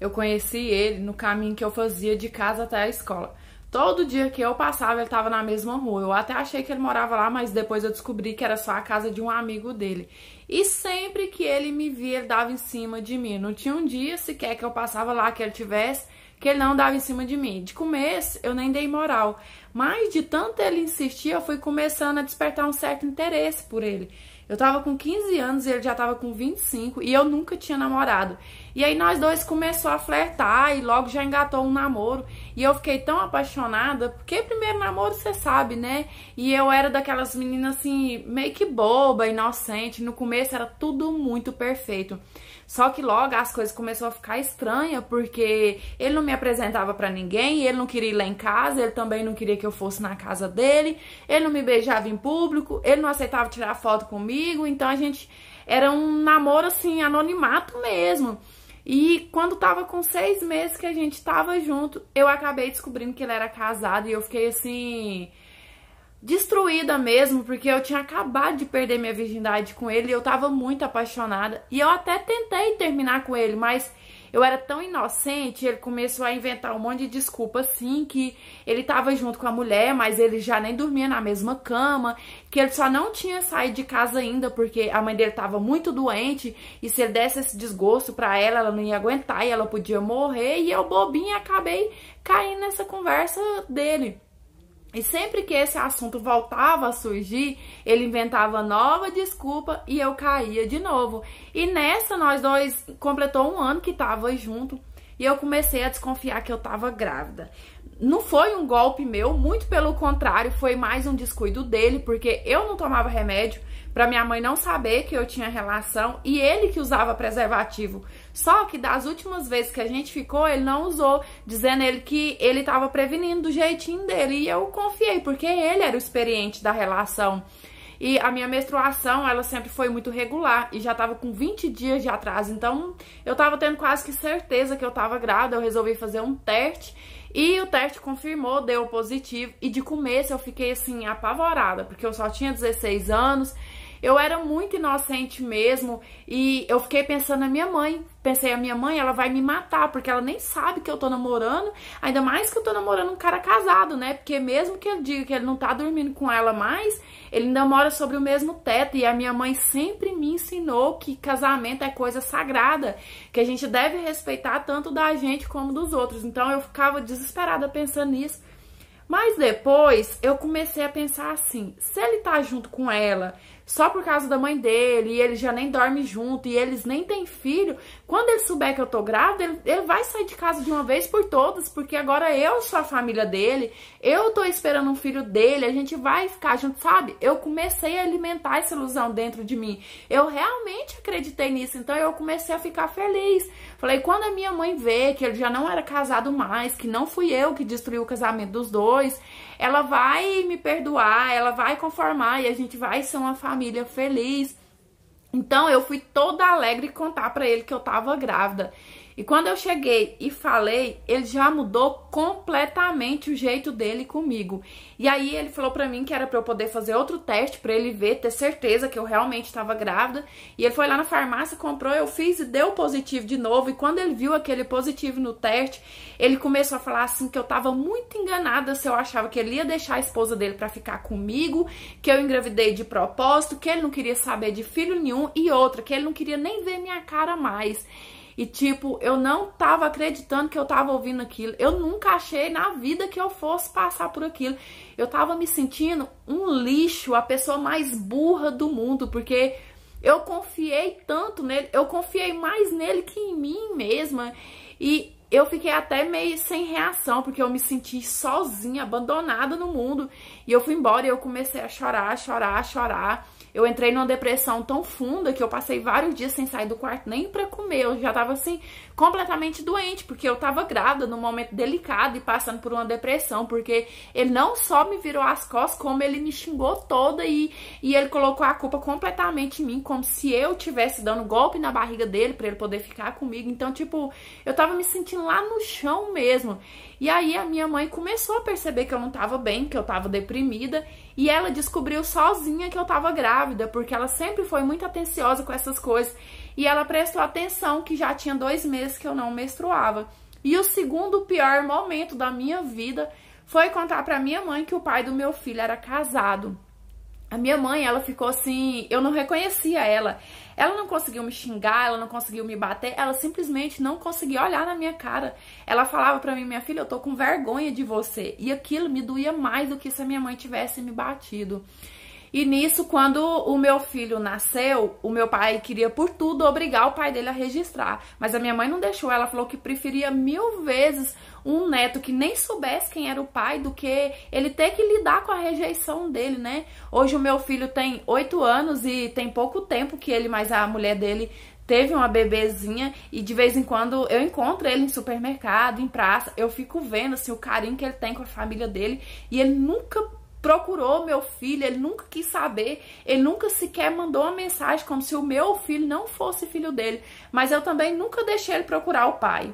Eu conheci ele no caminho que eu fazia de casa até a escola. Todo dia que eu passava, ele estava na mesma rua. Eu até achei que ele morava lá, mas depois eu descobri que era só a casa de um amigo dele. E sempre que ele me via, ele dava em cima de mim. Não tinha um dia sequer que eu passava lá que ele tivesse que ele não dava em cima de mim. De começo, eu nem dei moral, mas de tanto ele insistir, eu fui começando a despertar um certo interesse por ele. Eu tava com 15 anos e ele já tava com 25 e eu nunca tinha namorado. E aí nós dois começou a flertar e logo já engatou um namoro. E eu fiquei tão apaixonada, porque primeiro namoro você sabe, né? E eu era daquelas meninas assim, meio que boba, inocente. No começo era tudo muito perfeito. Só que logo as coisas começaram a ficar estranhas, porque ele não me apresentava para ninguém, ele não queria ir lá em casa, ele também não queria que eu fosse na casa dele, ele não me beijava em público, ele não aceitava tirar foto comigo, então a gente era um namoro assim, anonimato mesmo. E quando tava com seis meses que a gente tava junto, eu acabei descobrindo que ele era casado e eu fiquei assim destruída mesmo, porque eu tinha acabado de perder minha virgindade com ele, eu tava muito apaixonada. E eu até tentei terminar com ele, mas eu era tão inocente, ele começou a inventar um monte de desculpa assim, que ele tava junto com a mulher, mas ele já nem dormia na mesma cama, que ele só não tinha saído de casa ainda porque a mãe dele tava muito doente e se ele desse esse desgosto pra ela, ela não ia aguentar e ela podia morrer, e eu bobinha acabei caindo nessa conversa dele. E sempre que esse assunto voltava a surgir, ele inventava nova desculpa e eu caía de novo. E nessa, nós dois completou um ano que tava junto e eu comecei a desconfiar que eu tava grávida. Não foi um golpe meu, muito pelo contrário, foi mais um descuido dele, porque eu não tomava remédio para minha mãe não saber que eu tinha relação e ele que usava preservativo só que das últimas vezes que a gente ficou, ele não usou, dizendo ele que ele estava prevenindo do jeitinho dele. E eu confiei, porque ele era o experiente da relação. E a minha menstruação, ela sempre foi muito regular e já tava com 20 dias de atraso, então eu tava tendo quase que certeza que eu tava grávida, eu resolvi fazer um teste e o teste confirmou, deu positivo e de começo eu fiquei assim apavorada, porque eu só tinha 16 anos, eu era muito inocente mesmo e eu fiquei pensando na minha mãe. Pensei, a minha mãe, ela vai me matar, porque ela nem sabe que eu tô namorando, ainda mais que eu tô namorando um cara casado, né? Porque mesmo que ele diga que ele não tá dormindo com ela mais, ele ainda mora sobre o mesmo teto. E a minha mãe sempre me ensinou que casamento é coisa sagrada, que a gente deve respeitar tanto da gente como dos outros. Então eu ficava desesperada pensando nisso. Mas depois eu comecei a pensar assim: se ele tá junto com ela, só por causa da mãe dele, e ele já nem dorme junto, e eles nem têm filho, quando ele souber que eu tô grávida, ele, ele vai sair de casa de uma vez por todas, porque agora eu sou a família dele, eu tô esperando um filho dele, a gente vai ficar junto, sabe? Eu comecei a alimentar essa ilusão dentro de mim. Eu realmente acreditei nisso, então eu comecei a ficar feliz. Falei, quando a minha mãe vê que ele já não era casado mais, que não fui eu que destruiu o casamento dos dois, ela vai me perdoar, ela vai conformar e a gente vai ser uma família família feliz. Então eu fui toda alegre contar para ele que eu tava grávida. E quando eu cheguei e falei, ele já mudou completamente o jeito dele comigo. E aí ele falou para mim que era para eu poder fazer outro teste para ele ver, ter certeza que eu realmente estava grávida. E ele foi lá na farmácia, comprou, eu fiz e deu positivo de novo. E quando ele viu aquele positivo no teste, ele começou a falar assim que eu tava muito enganada se eu achava que ele ia deixar a esposa dele para ficar comigo, que eu engravidei de propósito, que ele não queria saber de filho nenhum e outra, que ele não queria nem ver minha cara mais. E tipo, eu não tava acreditando que eu tava ouvindo aquilo. Eu nunca achei na vida que eu fosse passar por aquilo. Eu tava me sentindo um lixo, a pessoa mais burra do mundo, porque eu confiei tanto nele, eu confiei mais nele que em mim mesma. E eu fiquei até meio sem reação, porque eu me senti sozinha, abandonada no mundo. E eu fui embora e eu comecei a chorar, chorar, chorar. Eu entrei numa depressão tão funda que eu passei vários dias sem sair do quarto nem para comer. Eu já tava assim completamente doente, porque eu tava grávida num momento delicado e passando por uma depressão, porque ele não só me virou as costas, como ele me xingou toda e, e ele colocou a culpa completamente em mim, como se eu tivesse dando golpe na barriga dele para ele poder ficar comigo. Então, tipo, eu tava me sentindo lá no chão mesmo. E aí a minha mãe começou a perceber que eu não tava bem, que eu tava deprimida, e ela descobriu sozinha que eu tava grávida grávida, porque ela sempre foi muito atenciosa com essas coisas. E ela prestou atenção que já tinha dois meses que eu não menstruava. E o segundo pior momento da minha vida foi contar para minha mãe que o pai do meu filho era casado. A minha mãe, ela ficou assim, eu não reconhecia ela. Ela não conseguiu me xingar, ela não conseguiu me bater, ela simplesmente não conseguia olhar na minha cara. Ela falava para mim, minha filha, eu tô com vergonha de você. E aquilo me doía mais do que se a minha mãe tivesse me batido. E nisso, quando o meu filho nasceu, o meu pai queria por tudo obrigar o pai dele a registrar. Mas a minha mãe não deixou, ela falou que preferia mil vezes um neto que nem soubesse quem era o pai do que ele ter que lidar com a rejeição dele, né? Hoje o meu filho tem oito anos e tem pouco tempo que ele, mas a mulher dele teve uma bebezinha e de vez em quando eu encontro ele em supermercado, em praça, eu fico vendo assim o carinho que ele tem com a família dele e ele nunca procurou meu filho, ele nunca quis saber, ele nunca sequer mandou uma mensagem como se o meu filho não fosse filho dele, mas eu também nunca deixei ele procurar o pai.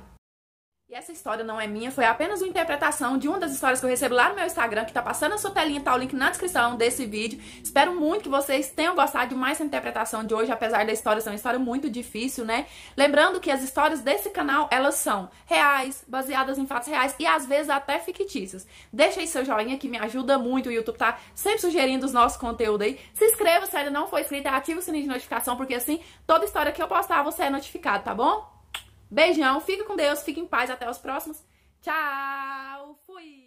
E essa história não é minha, foi apenas uma interpretação de uma das histórias que eu recebo lá no meu Instagram, que tá passando na sua telinha, tá o link na descrição desse vídeo. Espero muito que vocês tenham gostado de mais essa interpretação de hoje, apesar da história ser uma história muito difícil, né? Lembrando que as histórias desse canal, elas são reais, baseadas em fatos reais e às vezes até fictícias. Deixa aí seu joinha que me ajuda muito, o YouTube tá sempre sugerindo os nossos conteúdos aí. Se inscreva se ainda não for inscrito, ativa o sininho de notificação, porque assim, toda história que eu postar você é notificado, tá bom? Beijão, fica com Deus, fica em paz, até os próximos. Tchau, fui!